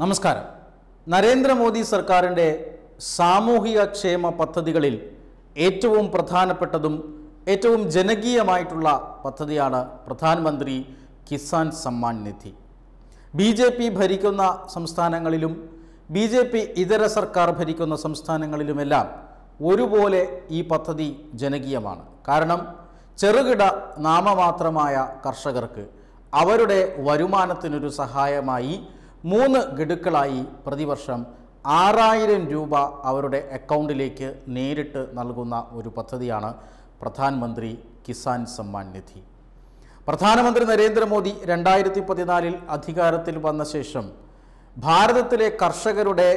നമസ്കാരം നരേന്ദ്രമോദി സർക്കാരിൻ്റെ സാമൂഹിക ക്ഷേമ പദ്ധതികളിൽ ഏറ്റവും പ്രധാനപ്പെട്ടതും ഏറ്റവും ജനകീയമായിട്ടുള്ള പദ്ധതിയാണ് പ്രധാനമന്ത്രി Kisan Samman Nidhi B J P ഭരിക്കുന്ന സംസ്ഥാനങ്ങളിലും ബി ജെ പി ഇതര സർക്കാർ ഭരിക്കുന്ന സംസ്ഥാനങ്ങളിലുമെല്ലാം ഒരുപോലെ ഈ പദ്ധതി ജനകീയമാണ് കാരണം ചെറുകിട നാമമാത്രമായ കർഷകർക്ക് അവരുടെ വരുമാനത്തിനൊരു സഹായമായി മൂന്ന് ഗഡുക്കളായി പ്രതിവർഷം ആറായിരം രൂപ അവരുടെ അക്കൗണ്ടിലേക്ക് നേരിട്ട് നൽകുന്ന ഒരു പദ്ധതിയാണ് പ്രധാനമന്ത്രി കിസാൻ സമ്മാൻ നിധി പ്രധാനമന്ത്രി നരേന്ദ്രമോദി രണ്ടായിരത്തി പതിനാലിൽ അധികാരത്തിൽ വന്ന ശേഷം ഭാരതത്തിലെ കർഷകരുടെ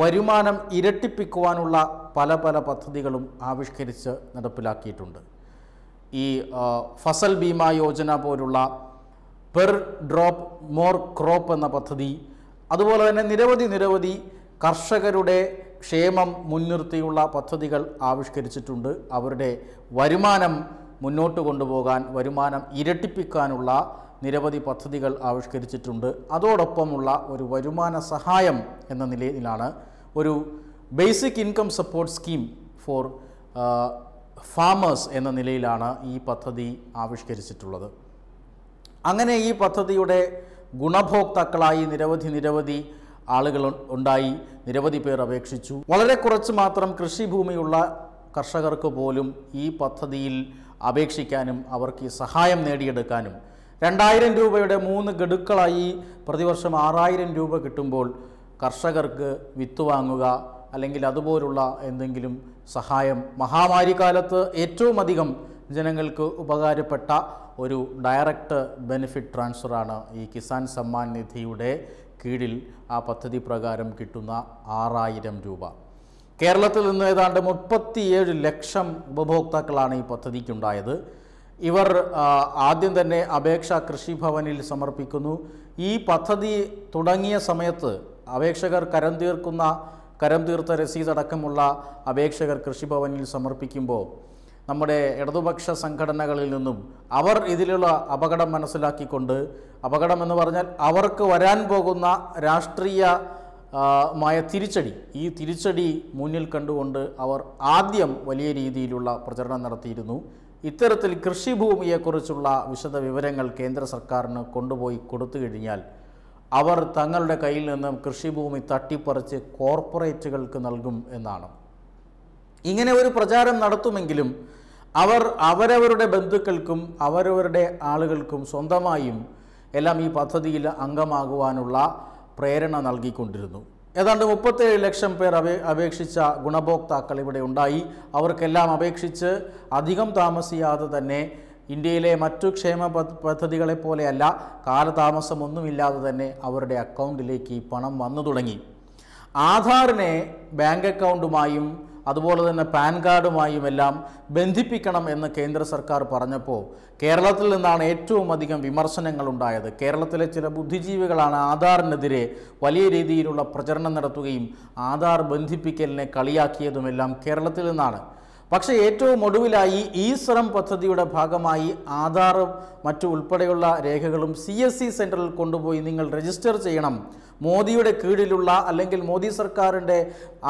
വരുമാനം ഇരട്ടിപ്പിക്കുവാനുള്ള പല പല പദ്ധതികളും ആവിഷ്കരിച്ച് നടപ്പിലാക്കിയിട്ടുണ്ട് ഈ ഫസൽ ബീമ യോജന പോലുള്ള പെർ ഡ്രോപ്പ് മോർ ക്രോപ്പ് എന്ന പദ്ധതി അതുപോലെ തന്നെ നിരവധി നിരവധി കർഷകരുടെ ക്ഷേമം മുൻനിർത്തിയുള്ള പദ്ധതികൾ ആവിഷ്കരിച്ചിട്ടുണ്ട് അവരുടെ വരുമാനം മുന്നോട്ട് കൊണ്ടുപോകാൻ വരുമാനം ഇരട്ടിപ്പിക്കാനുള്ള നിരവധി പദ്ധതികൾ ആവിഷ്കരിച്ചിട്ടുണ്ട് അതോടൊപ്പമുള്ള ഒരു വരുമാന സഹായം എന്ന നിലയിലാണ് ഒരു basic income support scheme for farmers എന്ന നിലയിലാണ് ഈ പദ്ധതി ആവിഷ്കരിച്ചിട്ടുള്ളത് അങ്ങനെ ഈ പദ്ധതിയുടെ ഗുണഭോക്താക്കളായി നിരവധി നിരവധി ആളുകൾ ഉണ്ടായി നിരവധി പേർ അപേക്ഷിച്ചു വളരെ കുറച്ച് മാത്രം കൃഷിഭൂമിയുള്ള കർഷകർക്ക് പോലും ഈ പദ്ധതിയിൽ അപേക്ഷിക്കാനും അവർക്ക് സഹായം നേടിയെടുക്കാനും രണ്ടായിരം രൂപയുടെ മൂന്ന് ഗഡുക്കളായി പ്രതിവർഷം ആറായിരം രൂപ കിട്ടുമ്പോൾ കർഷകർക്ക് വിത്ത് വാങ്ങുക അല്ലെങ്കിൽ അതുപോലുള്ള എന്തെങ്കിലും സഹായം മഹാമാരി കാലത്ത് ഏറ്റവും അധികം ജനങ്ങൾക്ക് ഉപകാരപ്പെട്ട ഒരു ഡയറക്റ്റ് ബെനിഫിറ്റ് ട്രാൻസ്ഫറാണ് ഈ കിസാൻ സമ്മാൻ നിധിയുടെ കീഴിൽ ആ പദ്ധതി പ്രകാരം കിട്ടുന്ന ആറായിരം രൂപ കേരളത്തിൽ നിന്ന് ഏതാണ്ട് മുപ്പത്തിയേഴ് ലക്ഷം ഉപഭോക്താക്കളാണ് ഈ പദ്ധതിക്കുണ്ടായത് ഇവർ ആദ്യം തന്നെ അപേക്ഷ കൃഷിഭവനിൽ സമർപ്പിക്കുന്നു ഈ പദ്ധതി തുടങ്ങിയ സമയത്ത് അപേക്ഷകർ കരം തീർക്കുന്ന കരം തീർത്ത രസീതടക്കമുള്ള അപേക്ഷകർ കൃഷിഭവനിൽ സമർപ്പിക്കുമ്പോൾ നമ്മുടെ ഇടതുപക്ഷ സംഘടനകളിൽ നിന്നും അവർ ഇതിലുള്ള അപകടം മനസ്സിലാക്കിക്കൊണ്ട് അപകടം എന്ന് പറഞ്ഞാൽ അവർക്ക് വരാൻ പോകുന്ന രാഷ്ട്രീയ മായ തിരിച്ചടി ഈ തിരിച്ചടി മുന്നിൽ കണ്ടുകൊണ്ട് അവർ ആദ്യം വലിയ രീതിയിലുള്ള പ്രചരണം നടത്തിയിരുന്നു ഇത്തരത്തിൽ കൃഷിഭൂമിയെക്കുറിച്ചുള്ള വിശദ വിവരങ്ങൾ കേന്ദ്ര സർക്കാരിന് കൊണ്ടുപോയി കൊടുത്തു കഴിഞ്ഞാൽ അവർ തങ്ങളുടെ കയ്യിൽ നിന്നും കൃഷിഭൂമി തട്ടിപ്പറിച്ച് കോർപ്പറേറ്റുകൾക്ക് നൽകും എന്നാണ് ഇങ്ങനെ ഒരു പ്രചാരം നടത്തുമെങ്കിലും അവർ അവരവരുടെ ബന്ധുക്കൾക്കും അവരവരുടെ ആളുകൾക്കും സ്വന്തമായും എല്ലാം ഈ പദ്ധതിയിൽ അംഗമാകുവാനുള്ള പ്രേരണ നൽകിക്കൊണ്ടിരുന്നു ഏതാണ്ട് മുപ്പത്തേഴ് ലക്ഷം പേർ അപേ അപേക്ഷിച്ച ഗുണഭോക്താക്കൾ ഇവിടെ ഉണ്ടായി അവർക്കെല്ലാം അപേക്ഷിച്ച് അധികം താമസിയാതെ തന്നെ ഇന്ത്യയിലെ മറ്റു ക്ഷേമ പദ്ധതികളെ പോലെയല്ല കാലതാമസമൊന്നുമില്ലാതെ തന്നെ അവരുടെ അക്കൗണ്ടിലേക്ക് പണം വന്നു തുടങ്ങി ആധാറിനെ ബാങ്ക് അക്കൗണ്ടുമായും അതുപോലെ തന്നെ പാൻ കാർഡുമായും എല്ലാം ബന്ധിപ്പിക്കണം എന്ന് കേന്ദ്ര സർക്കാർ പറഞ്ഞപ്പോൾ കേരളത്തിൽ നിന്നാണ് ഏറ്റവും അധികം വിമർശനങ്ങൾ ഉണ്ടായത് കേരളത്തിലെ ചില ബുദ്ധിജീവികളാണ് ആധാറിനെതിരെ വലിയ രീതിയിലുള്ള പ്രചരണം നടത്തുകയും ആധാർ ബന്ധിപ്പിക്കലിനെ കളിയാക്കിയതുമെല്ലാം കേരളത്തിൽ നിന്നാണ് പക്ഷേ ഏറ്റവും ഒടുവിലായി ഈ ശ്രം പദ്ധതിയുടെ ഭാഗമായി ആധാറും മറ്റു ഉൾപ്പെടെയുള്ള രേഖകളും സി എസ് സി സെൻറ്ററിൽ കൊണ്ടുപോയി നിങ്ങൾ രജിസ്റ്റർ ചെയ്യണം മോദിയുടെ കീഴിലുള്ള അല്ലെങ്കിൽ മോദി സർക്കാരിൻ്റെ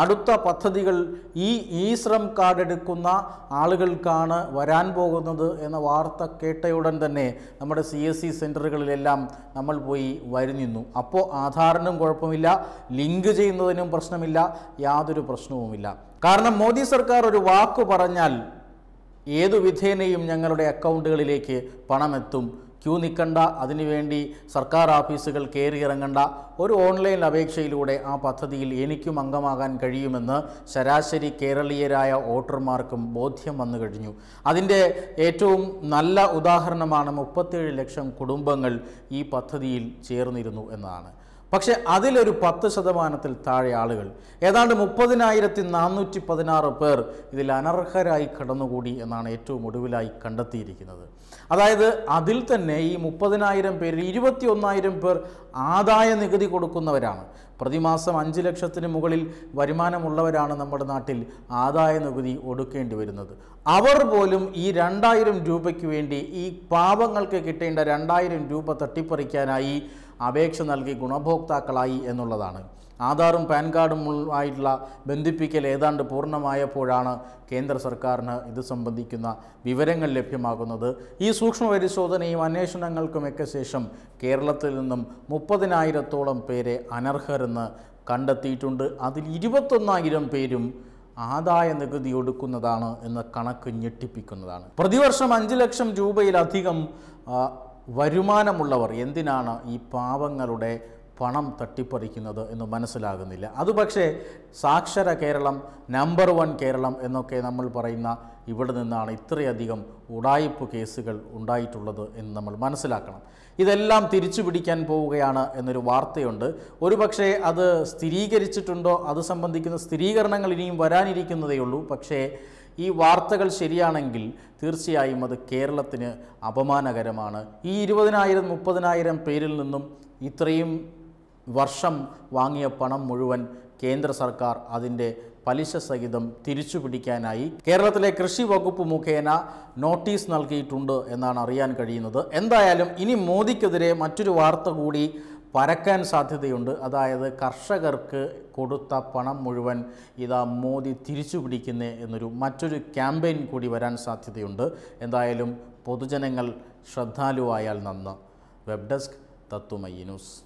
അടുത്ത പദ്ധതികൾ ഈ ഇ ശ്രം കാർഡ് എടുക്കുന്ന ആളുകൾക്കാണ് വരാൻ പോകുന്നത് എന്ന വാർത്ത കേട്ടയുടൻ തന്നെ നമ്മുടെ സി എസ് സി സെൻറ്ററുകളിലെല്ലാം നമ്മൾ പോയി വരുന്നിരുന്നു അപ്പോൾ ആധാറിനും കുഴപ്പമില്ല ലിങ്ക് ചെയ്യുന്നതിനും പ്രശ്നമില്ല യാതൊരു പ്രശ്നവുമില്ല കാരണം മോദി സർക്കാർ ഒരു വാക്ക് പറഞ്ഞാൽ ഏതു വിധേനയും ഞങ്ങളുടെ അക്കൗണ്ടുകളിലേക്ക് പണമെത്തും ക്യൂ നിൽക്കണ്ട അതിനുവേണ്ടി സർക്കാർ ഓഫീസുകൾ കയറിയിറങ്ങണ്ട ഒരു ഓൺലൈൻ അപേക്ഷയിലൂടെ ആ പദ്ധതിയിൽ എനിക്കും അംഗമാകാൻ കഴിയുമെന്ന് ശരാശരി കേരളീയരായ വോട്ടർമാർക്കും ബോധ്യം വന്നു കഴിഞ്ഞു അതിൻ്റെ ഏറ്റവും നല്ല ഉദാഹരണമാണ് മുപ്പത്തേഴ് ലക്ഷം കുടുംബങ്ങൾ ഈ പദ്ധതിയിൽ ചേർന്നിരുന്നു എന്നതാണ് പക്ഷേ അതിലൊരു പത്ത് ശതമാനത്തിൽ താഴെ ആളുകൾ ഏതാണ്ട് മുപ്പതിനായിരത്തി നാനൂറ്റി പതിനാറ് പേർ ഇതിൽ അനർഹരായി കടന്നുകൂടി എന്നാണ് ഏറ്റവും ഒടുവിലായി കണ്ടെത്തിയിരിക്കുന്നത് അതായത് അതിൽ തന്നെ ഈ മുപ്പതിനായിരം പേരിൽ ഇരുപത്തി ഒന്നായിരം പേർ ആദായ നികുതി കൊടുക്കുന്നവരാണ് പ്രതിമാസം അഞ്ച് ലക്ഷത്തിന് മുകളിൽ വരുമാനമുള്ളവരാണ് നമ്മുടെ നാട്ടിൽ ആദായ നികുതി ഒടുക്കേണ്ടി വരുന്നത് അവർ പോലും ഈ രണ്ടായിരം രൂപയ്ക്ക് വേണ്ടി ഈ പാവങ്ങൾക്ക് കിട്ടേണ്ട രണ്ടായിരം രൂപ തട്ടിപ്പറിക്കാനായി അപേക്ഷ നൽകി ഗുണഭോക്താക്കളായി എന്നുള്ളതാണ് ആധാറും പാൻ കാർഡും ആയിട്ടുള്ള ബന്ധിപ്പിക്കൽ ഏതാണ്ട് പൂർണ്ണമായപ്പോഴാണ് കേന്ദ്ര സർക്കാരിന് ഇത് സംബന്ധിക്കുന്ന വിവരങ്ങൾ ലഭ്യമാകുന്നത് ഈ സൂക്ഷ്മ പരിശോധനയും അന്വേഷണങ്ങൾക്കുമൊക്കെ ശേഷം കേരളത്തിൽ നിന്നും മുപ്പതിനായിരത്തോളം പേരെ അനർഹരെന്ന് കണ്ടെത്തിയിട്ടുണ്ട് അതിൽ ഇരുപത്തൊന്നായിരം പേരും ആദായ നികുതി ഒടുക്കുന്നതാണ് എന്ന കണക്ക് ഞെട്ടിപ്പിക്കുന്നതാണ് പ്രതിവർഷം അഞ്ച് ലക്ഷം രൂപയിലധികം വരുമാനമുള്ളവർ എന്തിനാണ് ഈ പാവങ്ങളുടെ പണം തട്ടിപ്പറിക്കുന്നത് എന്ന് മനസ്സിലാകുന്നില്ല അതുപക്ഷേ സാക്ഷര കേരളം നമ്പർ വൺ കേരളം എന്നൊക്കെ നമ്മൾ പറയുന്ന ഇവിടെ നിന്നാണ് ഇത്രയധികം ഉടായിപ്പ് കേസുകൾ ഉണ്ടായിട്ടുള്ളത് എന്ന് നമ്മൾ മനസ്സിലാക്കണം ഇതെല്ലാം തിരിച്ചു പിടിക്കാൻ പോവുകയാണ് എന്നൊരു വാർത്തയുണ്ട് പക്ഷേ അത് സ്ഥിരീകരിച്ചിട്ടുണ്ടോ അത് സംബന്ധിക്കുന്ന സ്ഥിരീകരണങ്ങൾ ഇനിയും വരാനിരിക്കുന്നതേ ഉള്ളൂ പക്ഷേ ഈ വാർത്തകൾ ശരിയാണെങ്കിൽ തീർച്ചയായും അത് കേരളത്തിന് അപമാനകരമാണ് ഈ ഇരുപതിനായിരം മുപ്പതിനായിരം പേരിൽ നിന്നും ഇത്രയും വർഷം വാങ്ങിയ പണം മുഴുവൻ കേന്ദ്ര സർക്കാർ അതിൻ്റെ പലിശ സഹിതം തിരിച്ചു പിടിക്കാനായി കേരളത്തിലെ കൃഷി വകുപ്പ് മുഖേന നോട്ടീസ് നൽകിയിട്ടുണ്ട് എന്നാണ് അറിയാൻ കഴിയുന്നത് എന്തായാലും ഇനി മോദിക്കെതിരെ മറ്റൊരു വാർത്ത കൂടി പരക്കാൻ സാധ്യതയുണ്ട് അതായത് കർഷകർക്ക് കൊടുത്ത പണം മുഴുവൻ ഇതാ മോദി തിരിച്ചു പിടിക്കുന്നേ എന്നൊരു മറ്റൊരു ക്യാമ്പയിൻ കൂടി വരാൻ സാധ്യതയുണ്ട് എന്തായാലും പൊതുജനങ്ങൾ ശ്രദ്ധാലുവായാൽ നന്ന് വെബ് ഡെസ്ക് തത്തുമയി ന്യൂസ്